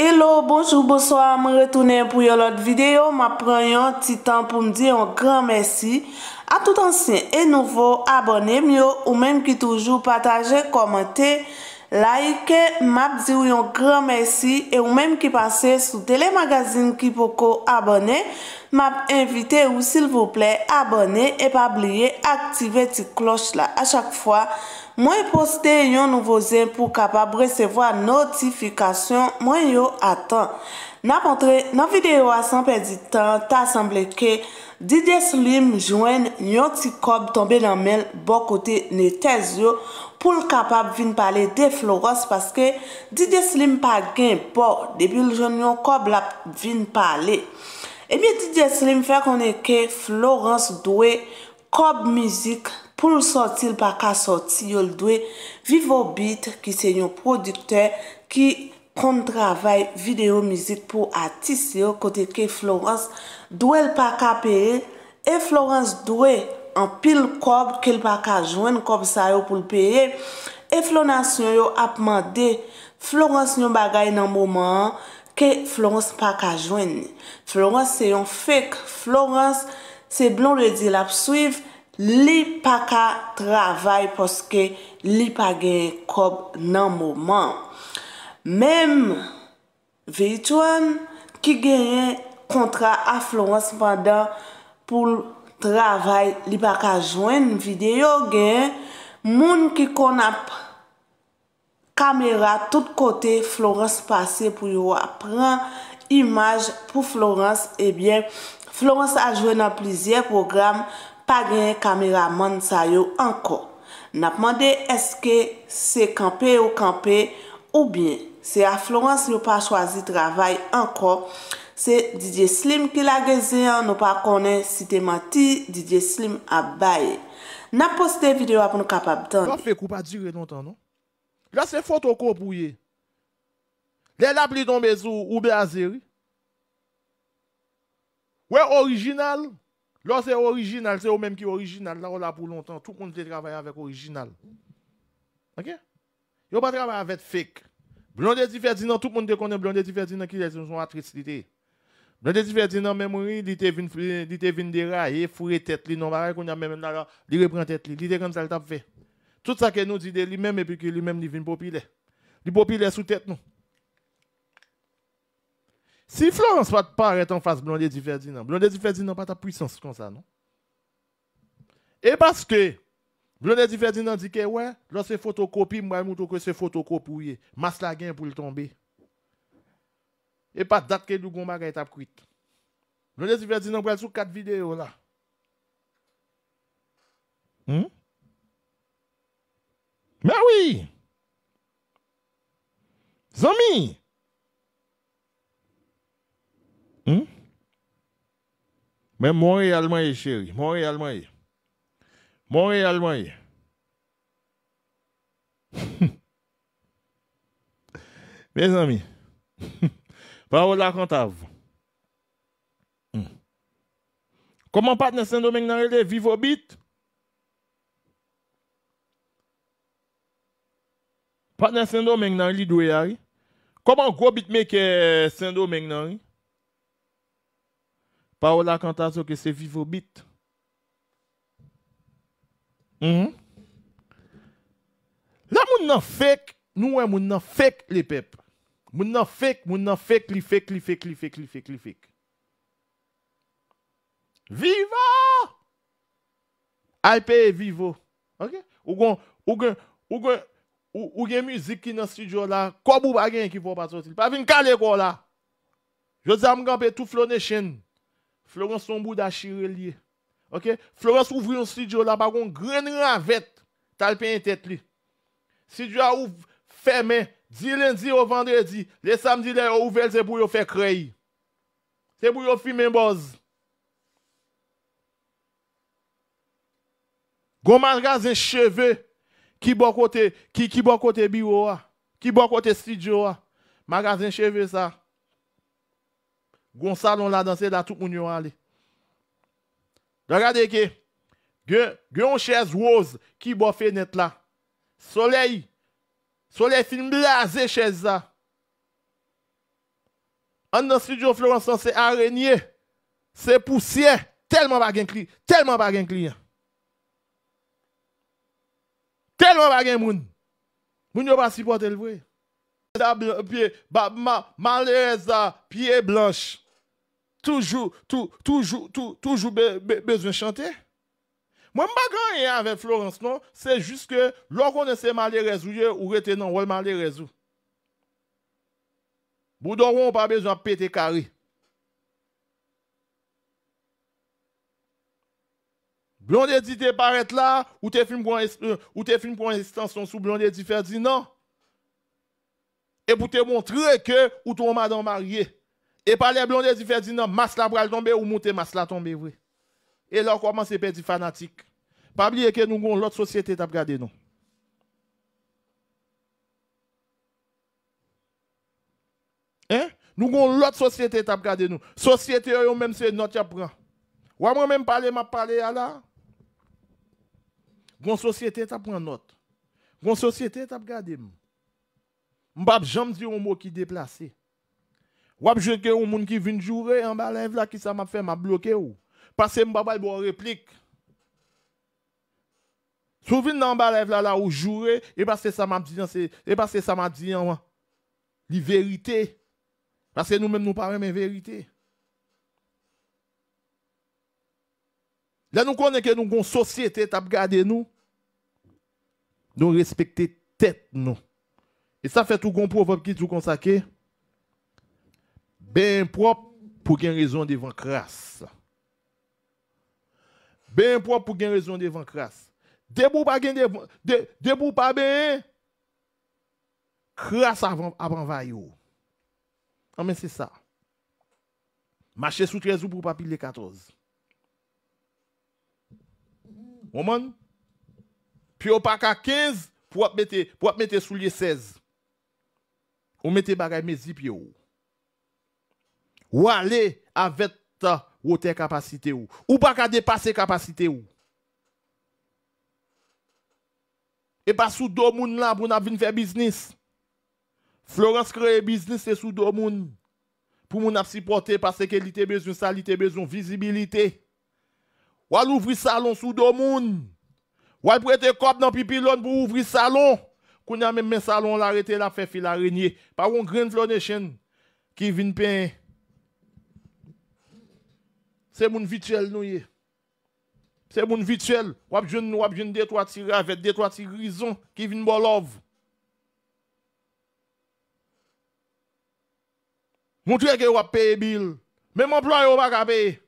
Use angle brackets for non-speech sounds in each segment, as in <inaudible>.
Hello, bonjour, bonsoir, me retounen pou yon lot videyo. Ma preyon ti tan pou mdi yon gran mersi. A tout ansin e nouvo, abone myo ou menm ki toujou, pataje, komente. Like, map zi ou yon gran mersi E ou menm ki pase sou telemagazin ki poko abone Map invite ou sil vople abone E pa bliye aktive ti klos la A chak fwa, mwen poste yon nouvo zen Pou kapab resevo a notifikasyon mwen yo atan Nap entre, nan videyo a san pedi tan Ta asamble ke Didier Slim jwen yon ti kob tombe nan men bo kote netezyo pou l kapap vin pale de Florence paske Didier Slim pa gen po debil jwen yon kob la vin pale. Emi Didier Slim fe konen ke Florence dwe kob mizik pou l soti l pa ka soti yon dwe Vivo Beat ki se yon produkte ki... kont travay videyo mizik pou atis yo kote ke Florence dwe l pa ka peye, e Florence dwe an pil kob ke l pa ka jwen kob sa yo pou l peye, e Florence yon yo apman de Florence yon bagay nan mouman ke Florence pa ka jwen. Florence se yon fek, Florence se blon redi lap suiv li pa ka travay poske li pa gen kob nan mouman. Mem veyitwen ki genye kontra a Florence pandan pou travay li baka jwen videyo genye, moun ki kon ap kamera tout kote Florence pase pou yo apren imaj pou Florence, ebyen Florence a jwen nan plizye program pa genye kameraman sa yo anko. Napmande eske se kampe ou kampe, Ou bin, se a Florence nou pa chwazi travay anko, se Didier Slim ki la gezi an, nou pa konen si temati Didier Slim a baye. Na poste videwa pou nou kapab tan. Lò fekou pa dire lontan, lò se fotoko pou ye. Lè la pli don bezou, ou be a zeri. Ou e orijinal, lò se orijinal, se ou menm ki orijinal, lò la pou lontan, tou kon te travay avèk orijinal. Okè? Yo pas travail avec fake. Blondé Di Ferdinand, tout le monde connaît Blondé Di Ferdinand qui est une attrice. Blondé Di Ferdinand, même lui, il était venu dérailler, fourrer tête, non, pareil qu'on a même là, il reprend tête, il était comme ça, il t'a fait. Tout ça que nous dit de lui-même et puis que lui-même, il vient populaire. Il populaire sous tête, nous. Si Florence va pas arrêter en face Blondé Di Ferdinand, Blondé Di Ferdinand pas ta puissance comme ça, non? Et parce que Blonedi Ferdinand dit que ouais, lorsque c'est photocopie, moi je que c'est photocopie. Mas la pour le tomber. Et pas date que nous avons est appris. Blonedi Ferdinand prend sur quatre vidéos là. Hmm? Mais oui! Zami! Hmm? Mais Montréal, moi, chérie. Montréal, moi. Montréal moyen. <laughs> Mes amis, parole <laughs> à comptable. Hmm. Comment partner Saint-Domingue dans le vivre au bit? Partner Saint-Domingue dans le Comment gros bit make euh, Saint-Domingue dans le Parole à comptable, que c'est vivre au bit. Mhm. La moun nan fek, nou wè moun nan fek li pep Moun nan fek, moun nan fek, li fek, li fek, li fek, li fek, li fek Viva! Alpe e vivo Ok, ou gen, ou gen, ou gen, ou gen, ou gen mizik ki nan studio la Kwa mou bagen ki fwa pa sotil, pa vin kale kwa la Yo zan moun ganpe tou Flo Neshen Flo gonson bouda shire liye Ok? Florence ouvre un studio là pa kon ravette, ravet talpe yon tête lui. Studio a fermé fermé, dit lundi au vendredi. Le samedi là, pour c'est pour pou yo fe C'est pour pou yo filme boz. Gon magasin cheveux qui bon côté, qui qui bon côté bureau, qui bon côté studio Magasin cheveux ça. Gon salon là-danser là tout monde Regardez que, une chaise rose qui boit fenêtre là. Soleil, soleil film blasé chaise là. En dans studio Florence, c'est araignée, c'est poussière, tellement pas client, tellement pas client. Tellement pas de moun. ne yo pas supporter le vrai. Pied, ma, malaise, pied blanche toujours, tout, toujours, tout, toujours besoin de chanter. Moi, je ne pas avec Florence, non. C'est juste que lorsqu'on essaie résoudre ou rester dans le malheureuse. on n'a pas besoin de péter carré. Blonde dit te paraître là, ou tes film pour, euh, ou te pour une extension sous Blonde dit non. Et pour te montrer que ou ton madame marié. E pale blondè di fè di nan mas la bral donbe ou moutè mas la tonbe wè. E lò koman se pe di fanatik. Pabli e ke nou gon lot sosyete tap gade nou. Eh? Nou gon lot sosyete tap gade nou. Sosyete yo yon menm se not yap pran. Waman menm pale map pale ya la? Gon sosyete tap pran not. Gon sosyete tap gade mou. Mbap jam di yon mou ki deplase. Wap jeke ou moun ki vin jure, an ba lev la ki sa map fe map bloke ou. Pase m babay bon replik. Sou vin nan ba lev la la ou jure, e base se sa map diyan se, e base se sa map diyan wan. Li verite. Pase nou men nou pare men verite. La nou konen ke nou kon sosye tet ap gade nou. Nou respekte tet nou. E sa fe tou konpou wap ki tou konsake. bien propre pour gagner raison devant crasse. Bien propre pour gagner raison devant crasse. Debout pas gain devant debout pas bien crasse avant vaillot. Ah mais c'est ça. Marcher sous 13 ou pour pas piler 14. Woman puis au pas 15 pour mettre pour mettre soulier 16. Ou mettez bagaille mes pieds ou aller avec euh, ou capacité ou ou pas qu'à dépasser capacité ou et pas sous deux moun là pour nous venir faire business Florence crée business c'est sous deux moun pour moun a supporter parce que il besoin ça il besoin visibilité ou à l'ouvrir salon sous deux moun ou à prêter cop dans pipilon pour ouvrir salon qu'on a même un salon l'arrêter la fait fil araignée par un grand chaîne qui vient peindre c'est mon virtuel nous C'est mon virtuel. Wap jeune nous, wap jeune deux trois tirés avec deux trois tirés grisons qui viennent bolov. Montrez que wap paye bill. Même emploi yon pas payer.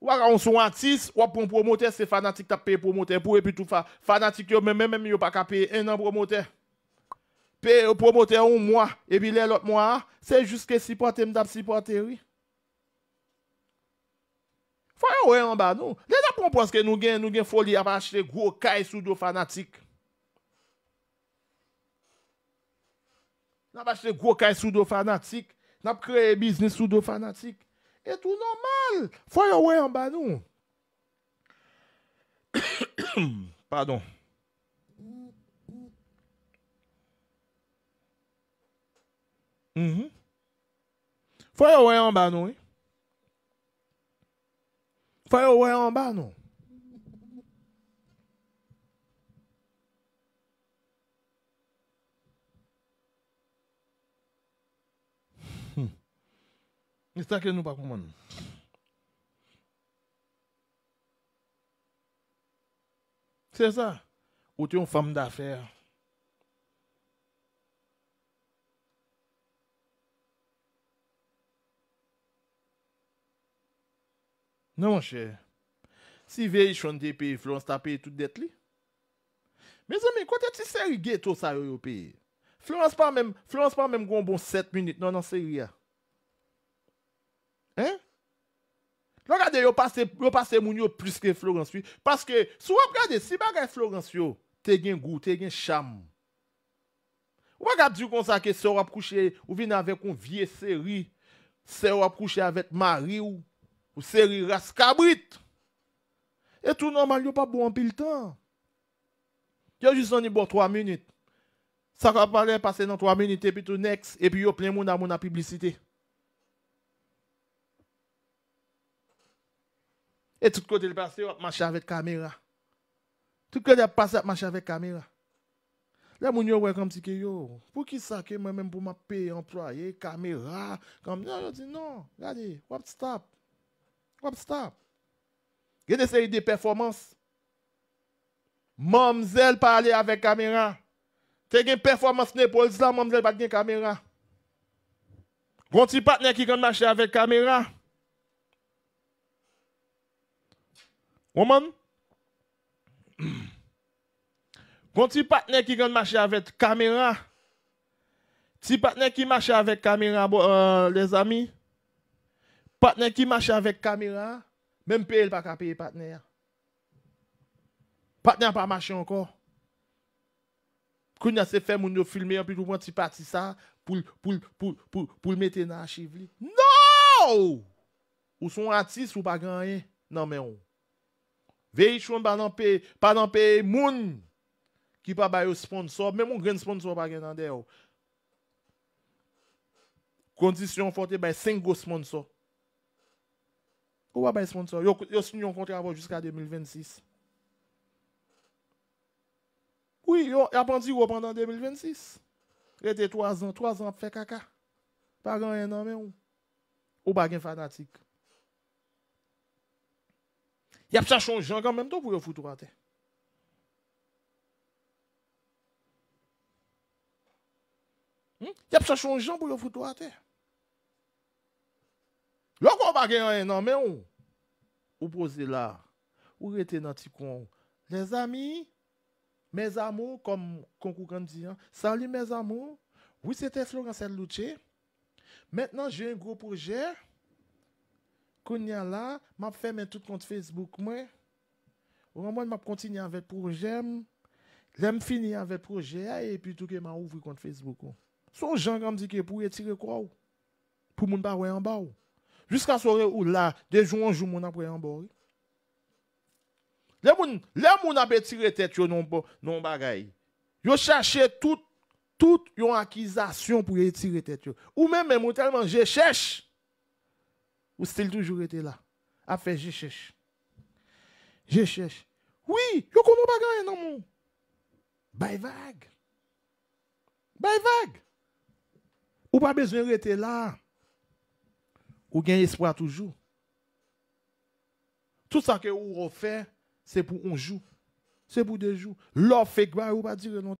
Ou alors on son artiste, ou pour un promoteur, c'est fanatique payer pour promoteur. Pour et puis tout fa, fanatique yo, même même yo pas payer un an promoteur. Paye promoteur un mois et puis l'autre mois, c'est juste que supporter m'dap supporter oui. Fwa yo wey an ban nou? Le la ponpons ke nou gen, nou gen foli avache te gwo kaj soudo fanatik. Navache te gwo kaj soudo fanatik. Nap kreye biznis soudo fanatik. E tou normal. Fwa yo wey an ban nou? <coughs> Pardon. Mm-hmm. Fwa yo wey an ban nou? Fwa yo wey an ban nou? Faye ou wè an ba nou? Hm. Nistakè nou pa kouman nou? Se sa, ou te yon fam da fè a? Non, chè, si ve yi chonde pe yi Florence, ta pe yi tout det li. Mezè men, kote ti sèri ge to sa yo yo pe yi. Florence pa menm gwen bon 7 minute, nan nan sèri ya. Hein? Lo gade yo pase moun yo plus ke Florence fi. Paske, sou ap gade, si bagay Florence yo, te gen gout, te gen cham. Ou bagad di kon sa ke se wap kouche ou vin avè kon vie sèri, se wap kouche avèt mari ou. ou série rascabrite. Et tout normal, yo pas bon en pile temps. a juste en bon 3 minutes. Ça va parler passer dans 3 minutes et puis tout next et puis a plein monde à mon publicité. Et tout côté le passé, on marche avec caméra. Tout côté le passé, on marche avec caméra. Là, mon yo, comme si que yo, pour qui ça que moi-même pour ma payer employé, caméra, comme, non, je dis non, regardez, what stop. Popstar. Il y a série de performances. Mamzelle parler avec caméra. Tu une performance n'épaule ça, mamzelle pas de caméra. Bon petit partenaire qui gagne marcher avec caméra. Woman. Bon <clears throat> petit partenaire qui gagne marcher avec caméra. Petit partenaire qui marche avec caméra, euh, les amis. Patnen ki mache avèk kamera, mèm pe el pa kapeye patnen. Patnen pa mache ankon. Koun yase fè moun yo filme anpil kou mwen ti pati sa, pou l metè nan chiv li. No! Ou son atis pou pa ganyen nan mè ou. Ve yi chon pa nan pe moun ki pa bayo sponsor, mèm moun gren sponsor pa gen nan de ou. Kondisyon fote baye 5 gos sponsor. Ou pas les sponsor Yo, yo signé un contrat jusqu'à 2026. Oui, ils ont ou pendant 2026. Rete trois ans, Trois ans fait caca. Pas grand non, mais ou. Ou pas gain fanatique. Y a pas changé quand même temps pour yo foutre à terre. Hmm? Y a pas changé pour yo foutre à terre. Loko pa gen un mais mais ou, ou pose là ou rete dans ti kon. Les amis, mes amours, comme Concours dit, hein. salut mes amours. Oui, c'était Florence Luché. Maintenant, j'ai un gros projet. Kounia là, m'a fait mes tout compte Facebook moi. Au moins, m'a continué avec le projet. L'aime fini avec le projet et puis tout que m'a ouvert compte Facebook. Oh. Son gens me dit que pour retirer quoi? Oh? Pour moun pas en bas. Ou. Oh. Jusqu'à soirée ou là, de jour en jour, mon après en bord. Les moun, les moun après tiré tête non non bagay. Yo chercher tout toute une accusation pour tirer tête Ou même même tellement je cherche. Ou style toujours été là. A fait je cherche. Je cherche. Oui, yo kono bagay non mon. Bye vague. Bye vague. Ou pas besoin rester là ou gagne espoir toujours. Tout ça que vous refait, c'est pour un jour. C'est pour deux jours. L'offre fait pas dire non.